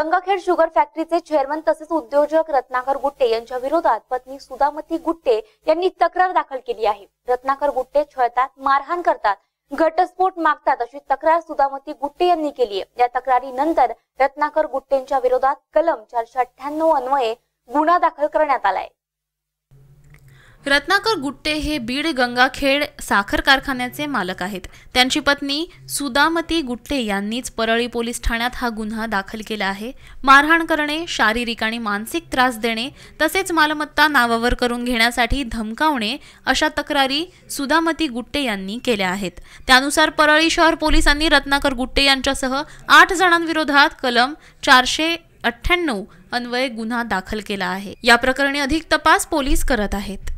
Gangakhed sugar फॅक्टरीचे chairman तसेच उद्योजक रत्नाकर गुट्टे यांच्या विरोधात पत्नी सुदामती गुट्टे यांनी तक्रार दाखल केली आहे रत्नाकर गुट्टे छळतात मारहाण करतात घटस्फोट मागतात अशी तक्रार सुदामती गुट्टे यांनी केली आहे या तक्रारीनंतर रत्नाकर गुट्टेंच्या विरोधात कलम चारशे अठ्ठ्याण्णव अन्वये गुन्हा दाखल करण्यात आलाय रत्नाकर गुट्टे हे बीड गंगाखेड साखर कारखान्याचे मालक आहेत त्यांची पत्नी सुदामती गुट्टे यांनीच परळी पोलीस ठाण्यात हा गुन्हा दाखल केला आहे मारहाण करणे शारीरिक आणि मानसिक त्रास देणे तसेच मालमत्ता नावावर करून घेण्यासाठी धमकावणे अशा तक्रारी सुदामती गुट्टे यांनी केल्या आहेत त्यानुसार परळी शहर पोलिसांनी रत्नाकर गुट्टे यांच्यासह आठ जणांविरोधात कलम चारशे अठ्ठ्याण्णव अन्वये गुन्हा दाखल केला आहे या प्रकरणी अधिक तपास पोलीस करत आहेत